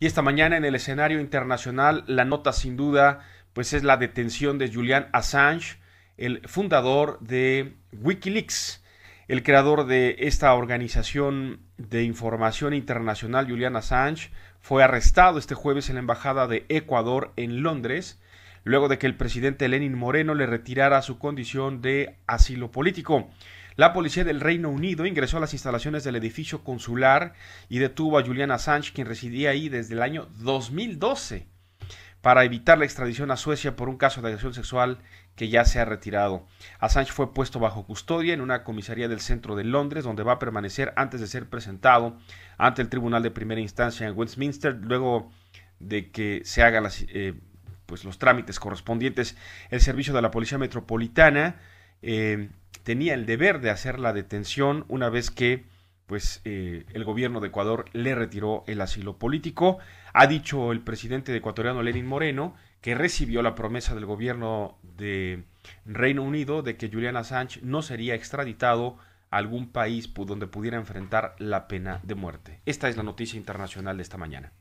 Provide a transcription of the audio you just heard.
Y esta mañana en el escenario internacional, la nota sin duda, pues es la detención de Julian Assange, el fundador de Wikileaks. El creador de esta organización de información internacional, Julian Assange, fue arrestado este jueves en la Embajada de Ecuador en Londres, luego de que el presidente Lenin Moreno le retirara su condición de asilo político. La policía del Reino Unido ingresó a las instalaciones del edificio consular y detuvo a Julian Assange, quien residía ahí desde el año 2012, para evitar la extradición a Suecia por un caso de agresión sexual que ya se ha retirado. Assange fue puesto bajo custodia en una comisaría del centro de Londres, donde va a permanecer antes de ser presentado ante el tribunal de primera instancia en Westminster, luego de que se hagan eh, pues, los trámites correspondientes. El servicio de la Policía Metropolitana. Eh, tenía el deber de hacer la detención una vez que pues eh, el gobierno de Ecuador le retiró el asilo político. Ha dicho el presidente ecuatoriano Lenin Moreno que recibió la promesa del gobierno de Reino Unido de que Julian Assange no sería extraditado a algún país donde pudiera enfrentar la pena de muerte. Esta es la noticia internacional de esta mañana.